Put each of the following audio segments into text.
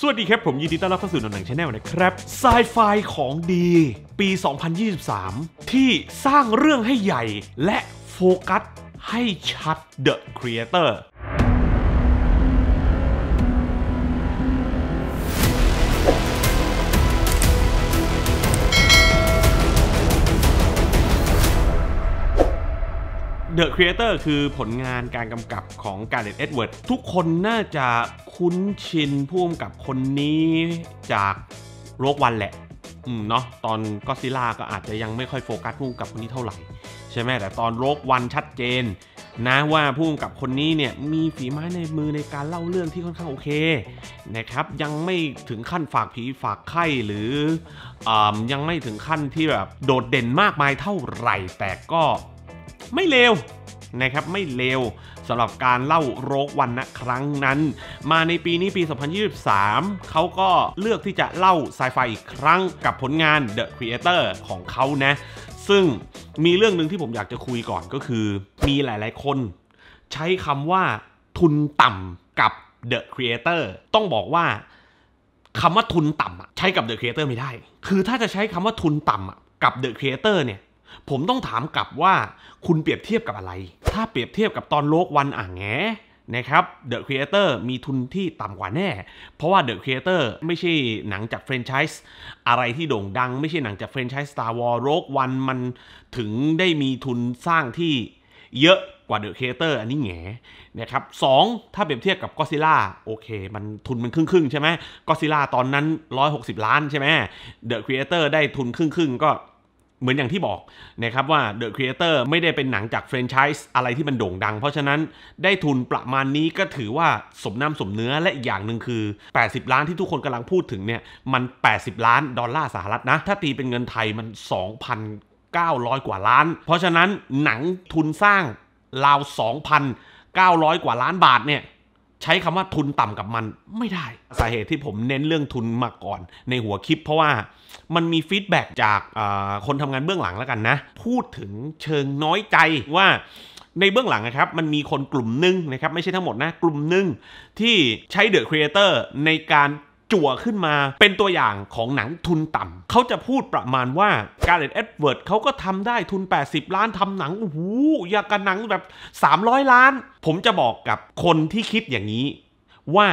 สวัสดีครับ ผมยินดีต้อนรับเข้าสู่หนังชาแนลนะครับไซไฟของดี ปี 2023 ที่สร้างเรื่องให้ใหญ่ และโฟกัสให้ชัด The Creator The Creator คือผลงานการกำกับของการ์เดตเอ็ดเวิร์ดทุกคนน่าจะคุ้นชินพ่กำกับคนนี้จากโรกวันแหละอืมเนาะตอนก็ซิล่าก็อาจจะยังไม่ค่อยโฟกัสพ่กำกับคนนี้เท่าไหร่ ใช่ไหมแต่ตอนโรกวันชัดเจน นะว่าพ่กำกับคนนี้เนี่ยมีฝีไม้ในมือในการเล่าเรื่องที่ค่อนข้างโอเค นะครับ ยังไม่ถึงขั้นฝากผีฝากไข้หรืออยังไม่ถึงขั้นที่แบบโดดเด่นมากมายเท่าไหร่แต่ก็ไม่เลวนะครับไม่เลวสำหรับการเล่าโรควันนะครั้งนั้น มาในปีนี้ปี 2023 เขาก็เลือกที่จะเล่าไซไฟอีกครั้งกับผลงาน The Creator ของเขานะ ซึ่งมีเรื่องหนึ่งที่ผมอยากจะคุยก่อนก็คือ มีหลายๆ คนใช้คำว่าทุนต่ำกับ The Creator ต้องบอกว่าคำว่าทุนต่ำใช้กับ The Creator ไม่ได้ คือถ้าจะใช้คำว่าทุนต่ำกับ The Creator เนี่ยผมต้องถามกลับว่าคุณเปรียบเทียบกับอะไร ถ้าเปรียบเทียบกับตอนโลกวันอ่างแงนะครับ The Creator มีทุนที่ต่ำกว่าแน่ เพราะว่า The Creator ไม่ใช่หนังจากแฟรนไชส์อะไรที่โด่งดังไม่ใช่หนังจากแฟรนไชส์ Star Wars โ o g วันมันถึงได้มีทุนสร้างที่เยอะกว่า The Creator อันนี้แง่นะครับสถ้าเปรียบเทียบกับก็ซิล่าโอเคมันทุนมันครึ่งครึ่งใช่ไหมก็ซิล่าตอนนั้น 160 ล้านใช่ไหม The Creator ได้ทุนครึ่งครึ่งก็เหมือนอย่างที่บอกนะครับว่า The Creator ไม่ได้เป็นหนังจากแฟรนไชส์อะไรที่มันโด่งดัง เพราะฉะนั้นได้ทุนประมาณนี้ก็ถือว่าสมน้ำสมเนื้อและอีกอย่างหนึ่งคือ 80 ล้านที่ทุกคนกำลังพูดถึงเนี่ย มัน 80 ล้านดอลลาร์สหรัฐนะ ถ้าตีเป็นเงินไทยมัน 2,900 กว่าล้าน เพราะฉะนั้นหนังทุนสร้างราว 2,900 กว่าล้านบาทเนี่ยใช้คำว่าทุนต่ำกับมันไม่ได้ สาเหตุที่ผมเน้นเรื่องทุนมาก่อน ในหัวคลิปเพราะว่ามันมีฟีดแบ็จากคนทำงานเบื้องหลังแล้วกันนะ พูดถึงเชิงน้อยใจว่า ในเบื้องหลังนะครับมันมีคนกลุ่มหนึ่งนะครับ ไม่ใช่ทั้งหมดนะกลุ่มหนึ่งที่ใช้เดอะครีเอเตอร์ในการจั่วขึ้นมาเป็นตัวอย่างของหนังทุนต่ำเขาจะพูดประมาณว่าการ์เล็ตเอ็ดเวิร์ดเขาก็ทำได้ทุน 80 ล้านทำหนังโอ้โหอยากกันหนังแบบ 300 ล้าน ผมจะบอกกับคนที่คิดอย่างนี้ ว่า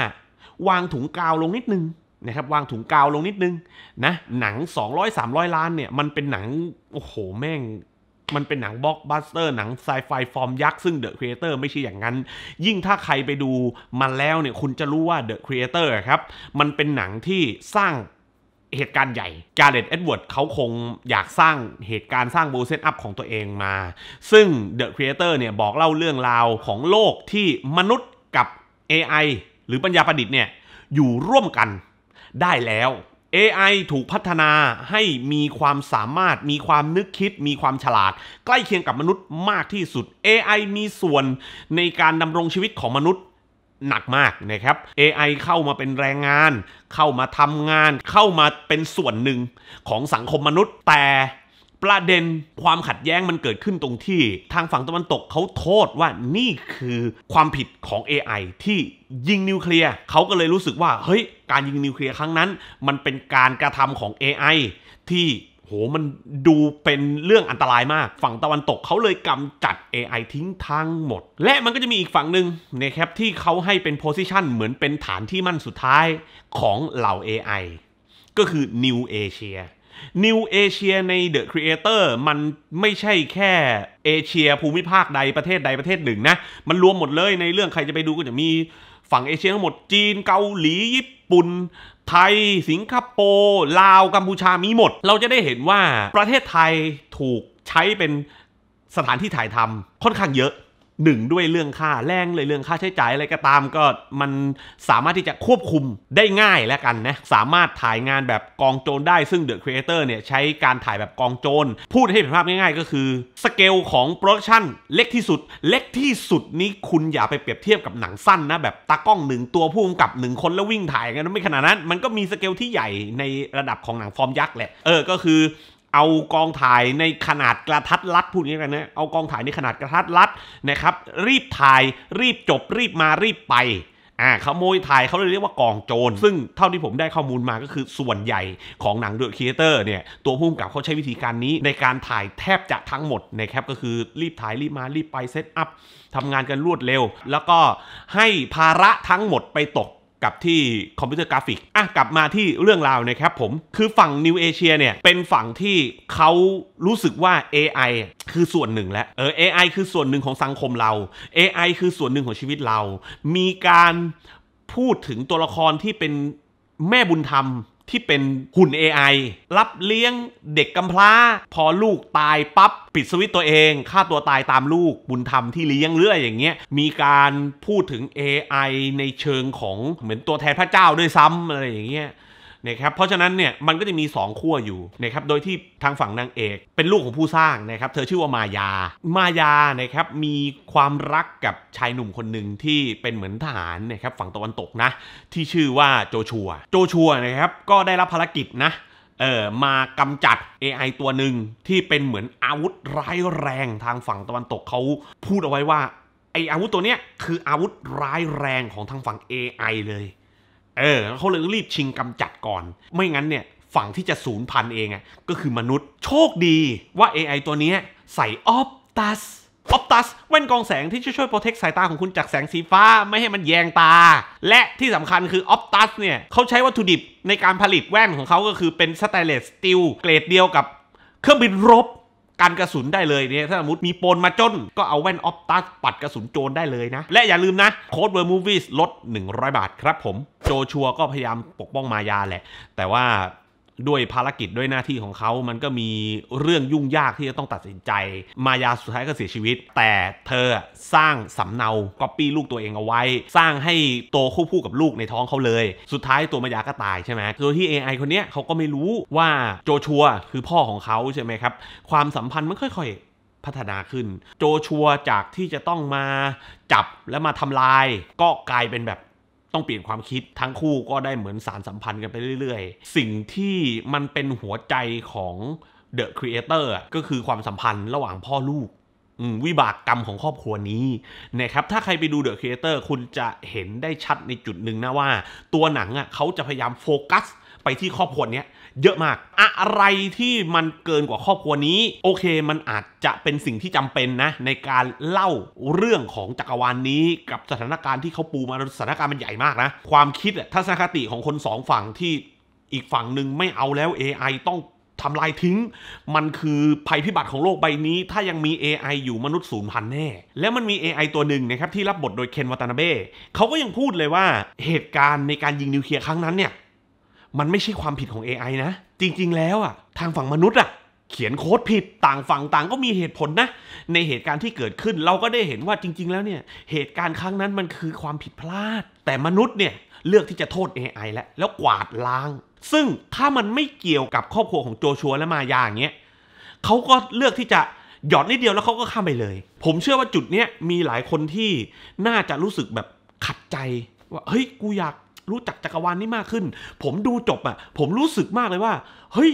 วางถุงกาวลงนิดนึงนะครับวางถุงกาวลงนิดนึงนะหนัง 200-300 ล้านเนี่ยมันเป็นหนังโอ้โหแม่งมันเป็นหนังบล็อกบัสเตอร์หนังไซไฟฟอร์มยักษ์ซึ่งเดอะครีเอเตอร์ไม่ใช่อย่างนั้น ยิ่งถ้าใครไปดูมันแล้วเนี่ยคุณจะรู้ว่าเดอะครีเอเตอร์ครับ มันเป็นหนังที่สร้างเหตุการณ์ใหญ่กาเ็ตเอ็ดเวิร์ดเขาคงอยากสร้างเหตุการณ์สร้างบูเซตอัพของตัวเองมา ซึ่งเดอะครีเอเตอร์เนี่ยบอกเล่าเรื่องราวของโลกที่มนุษย์กับ AI หรือปัญญาประดิษฐ์เนี่ยอยู่ร่วมกันได้แล้ว AI ถูกพัฒนาให้มีความสามารถ มีความนึกคิด มีความฉลาด ใกล้เคียงกับมนุษย์มากที่สุด AI มีส่วนในการดำรงชีวิตของมนุษย์ หนักมากนะครับ AI เข้ามาเป็นแรงงาน เข้ามาทำงาน เข้ามาเป็นส่วนหนึ่งของสังคมมนุษย์แต่ประเด็นความขัดแย้งมันเกิดขึ้นตรงที่ ทางฝั่งตะวันตกเขาโทษว่านี่คือความผิดของ AI ที่ยิงนิวเคลียร์เขาก็เลยรู้สึกว่า เฮ้ยการยิงนิวเคลียร์ครั้งนั้น มันเป็นการกระทำของ AI ที่โหมันดูเป็นเรื่องอันตรายมาก ฝั่งตะวันตกเขาเลยกำจัด AI ทิ้งทั้งหมด และมันก็จะมีอีกฝั่งหนึ่งนะครับที่เขาให้เป็นโพซิชันเหมือนเป็นฐานที่มั่นสุดท้ายของเหล่า AI ก็คือ New Asia นิวเอเชียในเดอะครีเอเตอร์มันไม่ใช่แค่เอเชียภูมิภาคใดประเทศใดประเทศหนึ่งนะ มันรวมหมดเลยในเรื่องใครจะไปดูก็จะมีฝั่งเอเชียทั้งหมด จีนเกาหลี ญี่ปุ่น ไทยสิงคโปร์ลาวกัมพูชามีหมด เราจะได้เห็นว่าประเทศไทยถูกใช้เป็นสถานที่ถ่ายทำค่อนข้างเยอะหนึ่งด้วยเรื่องค่าแรง เลยเรื่องค่าใช้จ่ายอะไรก็ตามก็มันสามารถที่จะควบคุมได้ง่ายแล้วกันนะสามารถถ่ายงานแบบกองโจรได้ซึ่งเดอะครีเอเตอร์เนี่ยใช้การถ่ายแบบกองโจรพูดให้เห็นภาพง่ายๆ ก็คือสเกลของโปรดักชันเล็กที่สุด เล็กที่สุดนี้คุณอย่าไปเปรียบเทียบกับหนังสั้นนะแบบตากล้องหนึ่งตัวผู้กำกับหนึ่งคนแล้ววิ่งถ่ายกันไม่ขนาดนั้นมันก็มีสเกลที่ใหญ่ในระดับของหนังฟอร์มยักษ์แหละเออก็คือเอากองถ่ายในขนาดกระทัดรัดพูดงี้กันนะ เอากองถ่ายในขนาดกระทัดรัดนะครับ รีบถ่าย รีบจบรีบมารีบไปอ่าขโมยถ่ายเขาเลยเรียกว่ากองโจร ซึ่งเท่าที่ผมได้ข้อมูลมาก็คือส่วนใหญ่ของหนังเดอะครีเอเตอร์เนี่ย ตัวผู้กำกับเขาใช้วิธีการนี้ในการถ่ายแทบจะทั้งหมดนะครับก็คือรีบถ่ายรีบมารีบไปเซตอัพทำงานกันรวดเร็ว แล้วก็ให้ภาระทั้งหมดไปตกกับที่คอมพิวเตอร์กราฟิก อ่ะกลับมาที่เรื่องราวนะครับผม คือฝั่งนิวเอเชียเนี่ย เป็นฝั่งที่เขารู้สึกว่า AI คือส่วนหนึ่งแล้วเออ AI คือส่วนหนึ่งของสังคมเรา AI คือส่วนหนึ่งของชีวิตเรา มีการพูดถึงตัวละครที่เป็นแม่บุญธรรมที่เป็นหุ่น AI รับเลี้ยงเด็กกำพร้า พอลูกตายปับ๊บ ปิดสวิตตัวเองฆ่าตัวตายตามลูกบุญธรรมที่เลี้ยงเรื่อยอย่างเงี้ยมีการพูดถึง AI ในเชิงของเหมือนตัวแทนพระเจ้าด้วยซ้ำอะไรอย่างเงี้ยนะครับเพราะฉะนั้นเนี่ยมันก็จะมี2ขั้วอยู่นะครับโดยที่ทางฝั่งนางเอกเป็นลูกของผู้สร้างนะครับเธอชื่อว่ามายา มายานะครับมีความรักกับชายหนุ่มคนหนึ่งที่เป็นเหมือนทหารนะครับฝั่งตะวันตกนะที่ชื่อว่าโจชัวโจชัวนะครับก็ได้รับภารกิจนะเออมากำจัด AI ตัวหนึ่งที่เป็นเหมือนอาวุธร้ายแรงทางฝั่งตะวันตกเขาพูดเอาไว้ว่าไออาวุธตัวเนี้ยคืออาวุธร้ายแรงของทางฝั่ง AI เลยเออ เขาเลยรีบชิงกำจัดก่อน ไม่งั้นเนี่ย ฝั่งที่จะสูญพันธุ์เองอะก็คือมนุษย์โชคดีว่า AI ตัวนี้ใส่ออปตัสออปตัสแว่นกองแสงที่จะช่วยโปรเทคสายตาของคุณจากแสงสีฟ้าไม่ให้มันแยงตา และที่สำคัญคือออปตัสเนี่ยเขาใช้วัตถุดิบในการผลิตแว่นของเขาก็คือเป็นสแตนเลสสตีลเกรดเดียวกับ เครื่องบินรบกันกระสุนได้เลยเนี่ยถ้าสมมติมีโปนมาจน ก็เอาแว่นออฟตัสปัดกระสุนโจรได้เลยนะ และอย่าลืมนะโค้ดเวอร์มูฟวีสลด 100 บาทครับผมโจชัวก็พยายามปกป้องมายาแหละ แต่ว่าด้วยภารกิจด้วยหน้าที่ของเขา มันก็มีเรื่องยุ่งยากที่จะต้องตัดสินใจ มายาสุดท้ายก็เสียชีวิต แต่เธอสร้างสำเนาก๊อปปี้ลูกตัวเองเอาไว้ สร้างให้โตคู่คู่กับลูกในท้องเขาเลย สุดท้ายตัวมายาก็ตายใช่ไหมตัวที่ AI คนนี้เขาก็ไม่รู้ว่าโจชัวคือพ่อของเขาใช่ไหมครับ ความสัมพันธ์มันค่อยๆ พัฒนาขึ้น โจชัวจากที่จะต้องมาจับและมาทำลาย ก็กลายเป็นแบบต้องเปลี่ยนความคิดทั้งคู่ก็ได้เหมือนสารสัมพันธ์กันไปเรื่อย ๆ สิ่งที่มันเป็นหัวใจของเดอะครีเอเตอร์ก็คือความสัมพันธ์ระหว่างพ่อลูก วิบากกรรมของครอบครัวนี้นะครับถ้าใครไปดูเดอะครีเอเตอร์คุณจะเห็นได้ชัดในจุดหนึ่งนะว่า ตัวหนังอ่ะเขาจะพยายามโฟกัสไปที่ครอบครัวเนี้ยเยอะมาก อะไรที่มันเกินกว่าครอบครัวนี้โอเคมันอาจจะเป็นสิ่งที่จำเป็นนะ ในการเล่าเรื่องของจักรวาลนนี้ กับสถานการณ์ที่เขาปูมาสถานการณ์มันใหญ่มากนะ ความคิดทัศนคติของคนสองฝั่งที่อีกฝั่งหนึ่งไม่เอาแล้ว AI ต้องทำลายทิ้งมันคือภัยพิบัติของโลกใบนี้ ถ้ายังมี AI อยู่มนุษย์สูญพันธุ์แน่ แล้วมันมี AI ตัวหนึ่งนะครับที่รับบทโดยเคนวัตนาเบ้เขาก็ยังพูดเลยว่าเหตุการณ์ในการยิงนิวเคลียร์ครั้งนั้นเนี่ยมันไม่ใช่ความผิดของ AI นะ จริง ๆแล้วอ่ะทางฝั่งมนุษย์อ่ะเขียนโค้ดผิดต่างฝั่งต่างก็มีเหตุผลนะในเหตุการณ์ที่เกิดขึ้นเราก็ได้เห็นว่าจริง ๆ แล้วเนี่ย เหตุการณ์ครั้งนั้นมันคือความผิดพลาด แต่มนุษย์เนี่ยเลือกที่จะโทษ AI แล้วแล้วกวาดล้าง ซึ่งถ้ามันไม่เกี่ยวกับครอบครัวของโจชัวและมายาเงี้ยเขาก็เลือกที่จะหยอดนิดเดียวแล้วเขาก็ข้ามไปเลย ผมเชื่อว่าจุดเนี้ยมีหลายคนที่น่าจะรู้สึกแบบขัดใจว่าเฮ้ยกูอยากรู้จักจักรวาลนนี้มากขึ้น ผมดูจบอะ่ะ ผมรู้สึกมากเลยว่า เฮ้ย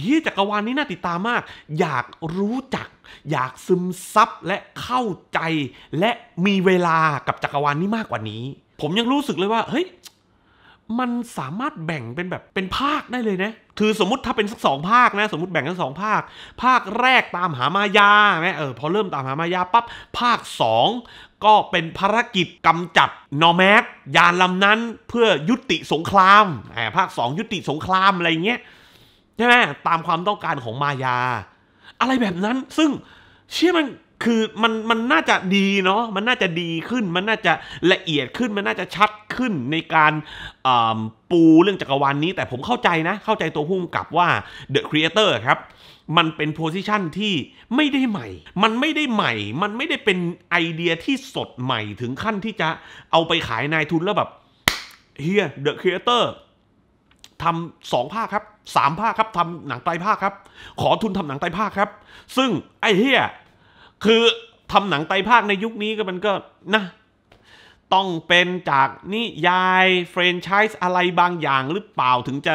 เฮียจักรวาลนนี้น่าติดตามมาก อยากรู้จัก อยากซึมซับและเข้าใจ และมีเวลากับจักรวาลนนี้มากกว่านี้ ผมยังรู้สึกเลยว่า เฮ้ย มันสามารถแบ่งเป็นแบบเป็นภาคได้เลยนะคือสมมติถ้าเป็นสักสองภาคนะ สมมติแบ่งกันสองภาค ภาคแรกตามหามายานะเออพอเริ่มตามหามายาปั๊บภาค2ก็เป็นภารกิจกำจัดนอร์แมกยานลำนั้นเพื่อยุติสงคราม ภาคสองยุติสงคราม อะไรเงี้ย ใช่ไหมตามความต้องการของมายา อะไรแบบนั้นซึ่งเชื่อมันคือมันมันน่าจะดีเนาะมันน่าจะดีขึ้น มันน่าจะละเอียดขึ้นมันน่าจะชัดขึ้นในการปูเรื่องจักรวาลนนี้ แต่ผมเข้าใจนะเข้าใจตัวพุ่มกับว่าเดอะครีเอเตอร์ครับมันเป็นโพซิชันที่ไม่ได้ใหม่ มันไม่ได้ใหม่ มันไม่ได้เป็นไอเดียที่สดใหม่ ถึงขั้นที่จะเอาไปขายนายทุนแล้วแบบเฮียเดอะครีเอเตอร์ทำสองภาคครับสามภาคครับทำหนังไตรภาคครับขอทุนทำหนังไตรภาคครับ ซึ่งไอเฮียคือทำหนังไตภาคในยุคนี้ก็มันก็นะต้องเป็นจากนิยายเฟรนไชส์อะไรบางอย่างหรือเปล่าถึงจะ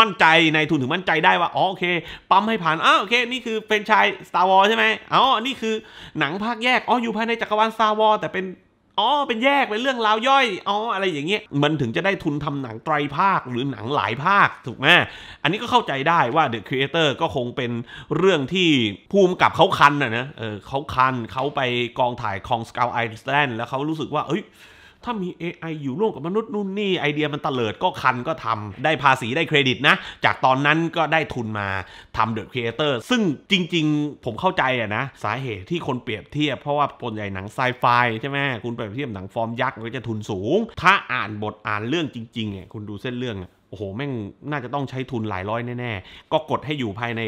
มั่นใจในทุนถึงมั่นใจได้ว่าอ๋อโอเค ปั๊มให้ผ่านอ๋อโอเค นี่คือเฟรนไชส์ Star Wars ใช่ไหมอ๋อนี่คือหนังภาคแยก อ๋อ อยู่ภายในจักรวาล Star Wars แต่เป็นอ๋อ เป็นแยก เป็นเรื่องราวย่อย อ๋อ อะไรอย่างเงี้ย มันถึงจะได้ทุนทำหนังไตรภาคหรือหนังหลายภาคถูกไหม อันนี้ก็เข้าใจได้ว่า The Creator ก็คงเป็นเรื่องที่ภูมิกับเขาคันนะนะเออเขาคัน เขาไปกองถ่ายของ s c o u t Island แล้วเขารู้สึกว่าเอ้ยถ้ามี AI อยู่ร่วมกับมนุษย์นู่นนี่ ไอเดียมันตเตลิดก็คันก็ทำได้ภาษี ได้เครดิตนะ จากตอนนั้นก็ได้ทุนมาทำเดอะครีเอเตอร์ซึ่งจริง ๆ ผมเข้าใจอะนะสาเหตุที่คนเปรียบเทียบเพราะว่าปนใหญ่หนังไซไฟใช่ไหมคุณเปรียบเทียบหนังฟอร์มยักษ์ก็จะทุนสูง ถ้าอ่านบทอ่านเรื่องจริงๆเนี่ยคุณดูเส้นเรื่องโอ้โหแม่งน่าจะต้องใช้ทุนหลายร้อยแน่ๆก็กดให้อยู่ภายใน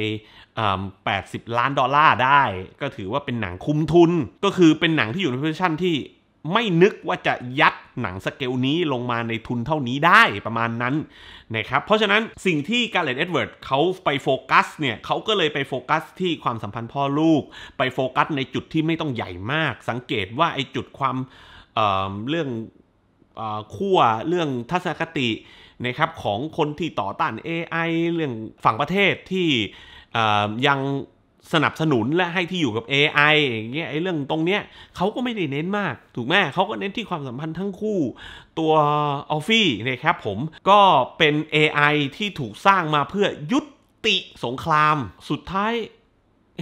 80 ล้านดอลลาร์ได้ ก็ถือว่าเป็นหนังคุ้มทุนก็คือเป็นหนังที่อยู่ในพสิชันที่ไม่นึกว่าจะยัดหนังสเกลนี้ลงมาในทุนเท่านี้ได้ประมาณนั้นนะครับเพราะฉะนั้นสิ่งที่การ์เล็ตเอ็ดเวิร์ดเขาไปโฟกัสเนี่ยเขาก็เลยไปโฟกัสที่ความสัมพันธ์พ่อลูกไปโฟกัสในจุดที่ไม่ต้องใหญ่มาก สังเกตว่าไอ้จุดความเเรื่องขั้วเรื่องทัศนคตินะครับของคนที่ต่อต้าน AI เรื่องฝั่งประเทศที่ยังสนับสนุนและให้ที่อยู่กับ AI อย่างเงี้ยไอ้เรื่องตรงเนี้ยเขาก็ไม่ได้เน้นมากถูกไหมเขาก็เน้นที่ความสัมพันธ์ทั้งคู่ ตัวออฟฟี่นะครับผมก็เป็น AI ที่ถูกสร้างมาเพื่อยุติสงคราม สุดท้าย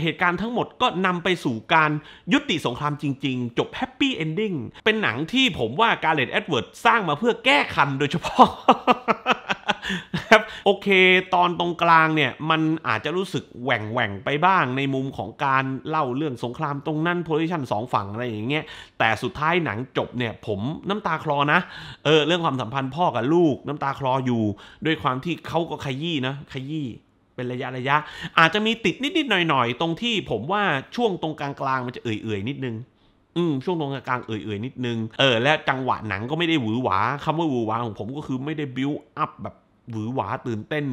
เหตุการณ์ทั้งหมดก็นำไปสู่การยุติสงครามจริงๆ จบแฮปปี้เอนดิ้งเป็นหนังที่ผมว่าการเล็ตแอดเวิร์ดสร้างมาเพื่อแก้คันโดยเฉพาะครับโอเคตอนตรงกลางเนี่ย มันอาจจะรู้สึกแหว่งแหว่งไปบ้าง ในมุมของการเล่าเรื่องสงครามตรงนั้นโพซิชันสองฝั่งอะไรอย่างเงี้ยแต่สุดท้ายหนังจบเนี่ย ผมน้ำตาคลอนะเออเรื่องความสัมพันธ์พ่อกับลูกน้ำตาคลออยู่ด้วยความที่เขาก็ขยี้นะ ขยี้เป็นระยะระยะ อาจจะมีติดนิด ๆ หน่อยๆ ตรงที่ผมว่าช่วงตรงกลางกลางมันจะเอื่อย ๆ นิดนึงอืมช่วงตรงกลางเอื่อย ๆ นิดนึงเออและจังหวะหนังก็ไม่ได้หวือหวาคำว่าหวือหวาของผมก็คือไม่ได้บิวอัพแบบหวือหวาตื่นเต้น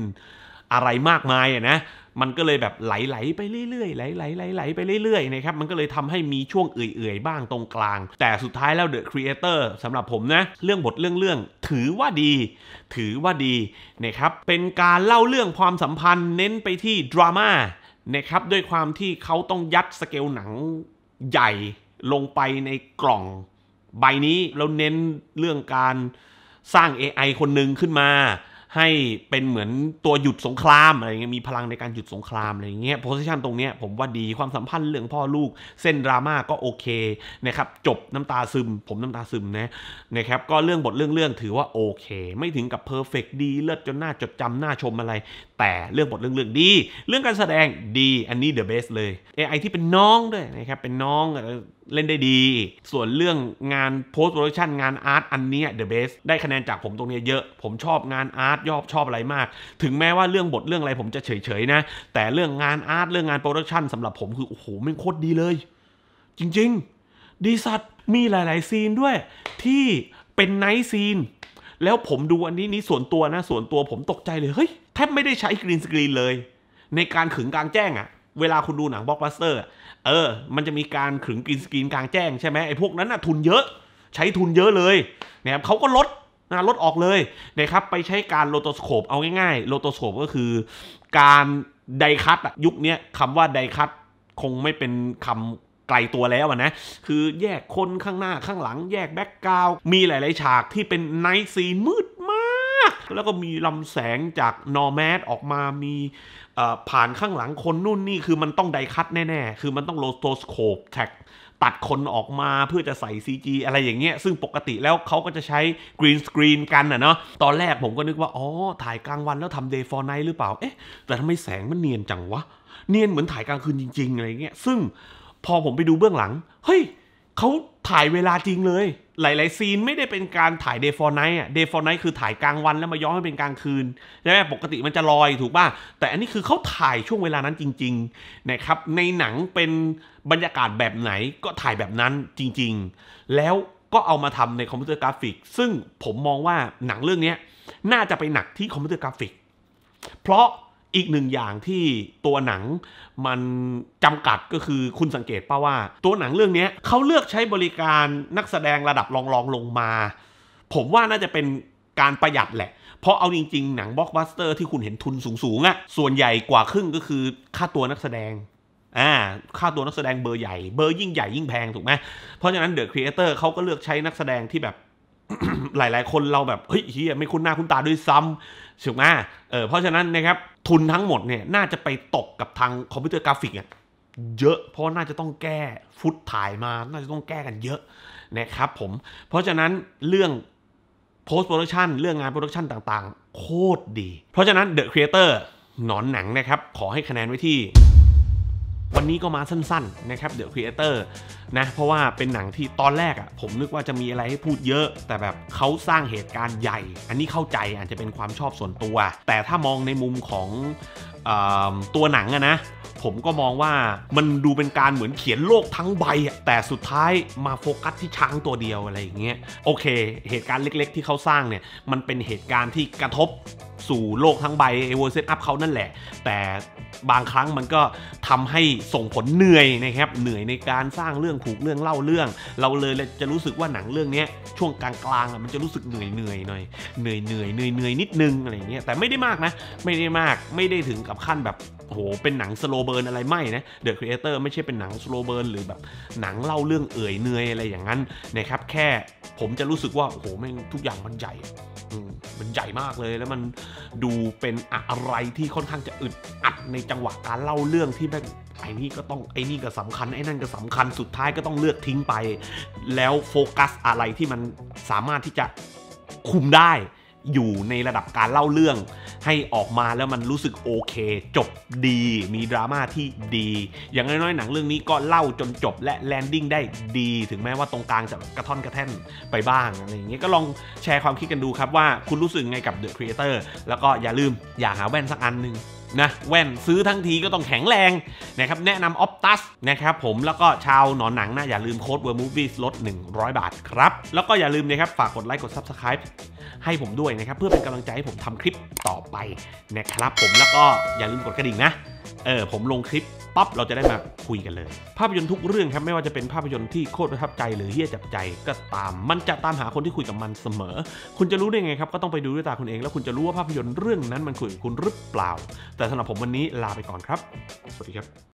อะไรมากมายนะมันก็เลยแบบไหลๆไปเรื่อยๆไหลๆๆไปเรื่อยๆนะครับมันก็เลยทำให้มีช่วงเอื่อยๆบ้างตรงกลาง แต่สุดท้ายแล้วเดอะครีเอเตอร์สำหรับผมนะ เรื่องบทเรื่องๆถือว่าดี ถือว่าดีนะครับ เป็นการเล่าเรื่องความสัมพันธ์ เน้นไปที่ดราม่านะครับด้วยความที่เขาต้องยัดสเกลหนังใหญ่ลงไปในกล่องใบนี้ แล้วเน้นเรื่องการสร้าง AI คนหนึ่งขึ้นมาให้เป็นเหมือนตัวหยุดสงครามอะไรเงี้ยมีพลังในการหยุดสงครามอะไรเงี้ยโพสิชันตรงเนี้ยผมว่าดีความสัมพันธ์เรื่องพ่อลูก เส้นดราม่าก็โอเคนะครับจบน้ำตาซึม ผมน้ำตาซึมนะนะครับก็เรื่องบทเรื่องเรื่องถือว่าโอเค ไม่ถึงกับเพอร์เฟกดี เลิศจนหน้าจดจำหน้าชมอะไร แต่เรื่องบทเรื่องเรื่องดี เรื่องการแสดงดี อันนี้เดอะเบสเลย AI ที่เป็นน้องด้วยนะครับเป็นน้องเล่นได้ดี ส่วนเรื่องงานโพสต์โปรดักชันงานอาร์ตอันนี้เดอะเบสได้คะแนนจากผมตรงนี้เยอะ ผมชอบงานอาร์ตยอบชอบอะไรมาก ถึงแม้ว่าเรื่องบทเรื่องอะไรผมจะเฉย ๆ นะ แต่เรื่องงานอาร์ตเรื่องงานโปรดักชันสำหรับผมคือ โอ้โหมันโคตรดีเลย จริงๆ ดีสัตว์ มีหลาย ๆ ซีนด้วย ที่เป็นไนท์ซีนแล้วผมดูอันนี้นี่ส่วนตัวนะ ส่วนตัวผมตกใจเลย เฮ้ย แทบไม่ได้ใช้กรีนสกรีนเลยในการขึงกลางแจ้งอะเวลาคุณดูหนังบล็อกบัสเตอร์ เออ มันจะมีการขึงกรีนสกรีนกลางแจ้งใช่ไหมไอ้พวกนั้นน่ะทุนเยอะ ใช้ทุนเยอะเลยนะครับเขาก็ลดนะลดออกเลยนะครับไปใช้การโลโตสโคป เอาง่าย ๆโลโตสโคปก็คือ การไดคัตยุคนี้คำว่าไดคัตคงไม่เป็นคำไกลตัวแล้วนะคือแยกคนข้างหน้าข้างหลังแยกแบ็กกราวมีหลาย ๆ ฉากที่เป็นไนท์ซีมืดากแล้วก็มีลำแสงจากนอร์แมดออกมามีผ่านข้างหลังคนนู่นนี่คือมันต้องไดคัดแน่ๆ คือมันต้องโลโตสโคปแท็กตัดคนออกมาเพื่อจะใส่ CG อะไรอย่างเงี้ย ซึ่งปกติแล้วเขาก็จะใช้กรีนสกรีนกันนะเนาะ ตอนแรกผมก็นึกว่า อ๋อ ถ่ายกลางวันแล้วทำเดย์ฟอร์ไนหรือเปล่า เอ๊ะ แต่ทำไมแสงมันเนียนจังวะ เนียนเหมือนถ่ายกลางคืนจริงๆ อะไรเงี้ย ซึ่งพอผมไปดูเบื้องหลัง เฮ้ยเขาถ่ายเวลาจริงเลย หลายๆ ซีนไม่ได้เป็นการถ่ายเดย์ฟอร์ไนท์อะเดย์ฟอร์ไนท์คือถ่ายกลางวันแล้วมาย้อนให้เป็นกลางคืนใช่ไหมปกติมันจะลอยถูกป่ะ แต่อันนี้คือเขาถ่ายช่วงเวลานั้นจริงๆ นะครับ ในหนังเป็นบรรยากาศแบบไหนก็ถ่ายแบบนั้นจริงๆ แล้วก็เอามาทำในคอมพิวเตอร์กราฟิก ซึ่งผมมองว่าหนังเรื่องนี้ น่าจะไปหนักที่คอมพิวเตอร์กราฟิก เพราะอีกหนึ่งอย่างที่ตัวหนังมันจำกัดก็คือคุณสังเกตป่าว่า ตัวหนังเรื่องนี้เขาเลือกใช้บริการนักแสดงระดับรองรองลงมา ผมว่าน่าจะเป็นการประหยัดแหละเพราะเอาจริง ๆหนังบล็อกบัสเตอร์ที่คุณเห็นทุนสูงๆอะ่ะส่วนใหญ่กว่าครึ่งก็คือค่าตัวนักแสดงอ่าค่าตัวนักแสดงเบอร์ใหญ่ เบอร์ยิ่งใหญ่ยิ่งแพงถูกไหมเพราะฉะนั้นเดอะครีเอเตอร์เขาก็เลือกใช้นักแสดงที่แบบหลายๆ คนเราแบบเฮ้ยเฮียไม่คุ้นหน้าคุ้นตาด้วยซ้ำถูกไหมเออเพราะฉะนั้นนะครับทุนทั้งหมดเนี่ยน่าจะไปตกกับทางคอมพิวเตอร์กราฟิกเ่ยเยอะ เพราะน่าจะต้องแก้ฟุตถ่ายมา น่าจะต้องแก้กันเยอะนะครับผม เพราะฉะนั้นเรื่อง post production เรื่องงานโปรดักชันต่างๆ โคตรดี เพราะฉะนั้น The Creator หนอนหนังนะครับขอให้คะแนนไว้ที่วันนี้ก็มาสั้นๆ นะครับเดี๋ยวครีเอเตอร์นะ เพราะว่าเป็นหนังที่ตอนแรกอะ่ะผมนึกว่าจะมีอะไรให้พูดเยอะ แต่แบบเขาสร้างเหตุการณ์ใหญ่ อันนี้เข้าใจอาจจะเป็นความชอบส่วนตัว แต่ถ้ามองในมุมของตัวหนังอะนะผมก็มองว่ามันดูเป็นการเหมือนเขียนโลกทั้งใบ แต่สุดท้ายมาโฟกัสที่ช้างตัวเดียวอะไรอย่างเงี้ยโอเค เหตุการณ์เล็กๆที่เขาสร้างเนี่ยมันเป็นเหตุการณ์ที่กระทบสู่โลกทั้งใบเอเวอร์เซตอัพเขานั่นแหละ แต่บางครั้งมันก็ทำให้ส่งผลเหนื่อยนะครับเหนื่อยในการสร้างเรื่องผูกเรื่องเล่าเรื่อง เราเลยจะรู้สึกว่าหนังเรื่องนี้ช่วงกลางๆมันจะรู้สึกเหนื่อยเหนื่อยหน่อยเหนื่อยเหนื่อยเหนื่อยเหนื่อยนิดนึงอะไรเงี้ยแต่ไม่ได้มากนะไม่ได้มากไม่ได้ถึงกับขั้นแบบโหเป็นหนังสโลเบิร์นอะไรไม่นะเดอะครีเอเตอร์ไม่ใช่เป็นหนังสโลเบิร์นหรือแบบ หนังเล่าเรื่องเอื่อยเนื่อยอะไรอย่างนั้นนะครับ แค่ผมจะรู้สึกว่า โอ้โหแม่งทุกอย่างมันใหญ่มันใหญ่มากเลย แล้วมันดูเป็นอะไรที่ค่อนข้างจะอึดอัดในจังหวะการเล่าเรื่องที่แบบไอ้นี่ก็ต้องไอ้นี่ก็สำคัญ ไอ้นั่นก็สำคัญสุดท้ายก็ต้องเลือกทิ้งไปแล้วโฟกัสอะไรที่มันสามารถที่จะคุมได้อยู่ในระดับการเล่าเรื่องให้ออกมาแล้วมันรู้สึกโอเค จบดี มีดราม่าที่ดี อย่างน้อยๆ หนังเรื่องนี้ก็เล่าจนจบและแลนดิ้งได้ดี ถึงแม้ว่าตรงกลางจะกระท่อนกระแท่นไปบ้างอะไรอย่างเงี้ยก็ลองแชร์ความคิดกันดูครับว่าคุณรู้สึกไงกับเดอะครีเอเตอร์แล้วก็อย่าลืมอย่าหาแว่นสักอันหนึ่งนะแว่นซื้อทั้งทีก็ต้องแข็งแรงนะครับ แนะนำออปตัสนะครับผมแล้วก็ชาวหนอนหนังนะ อย่าลืมโค้ดเวอร์มูฟวีสลด 100 บาทครับ แล้วก็อย่าลืมนะครับฝากกดไลค์กด Subscribe ให้ผมด้วยนะครับ เพื่อเป็นกำลังใจให้ผมทำคลิปต่อไปนะครับ ผมแล้วก็อย่าลืมกดกระดิ่งนะเออผมลงคลิปปั๊บ เราจะได้มาคุยกันเลย ภาพยนตร์ทุกเรื่องครับไม่ว่าจะเป็นภาพยนตร์ที่โคตรประทับใจหรือเฮี้ยจับใจก็ตาม มันจะตามหาคนที่คุยกับมันเสมอ คุณจะรู้ได้ไงครับก็ต้องไปดูด้วยตาคุณเองแล้วคุณจะรู้ว่าภาพยนตร์เรื่องนั้นมันคุยกับคุณหรือเปล่า แต่สำหรับผมวันนี้ลาไปก่อนครับ สวัสดีครับ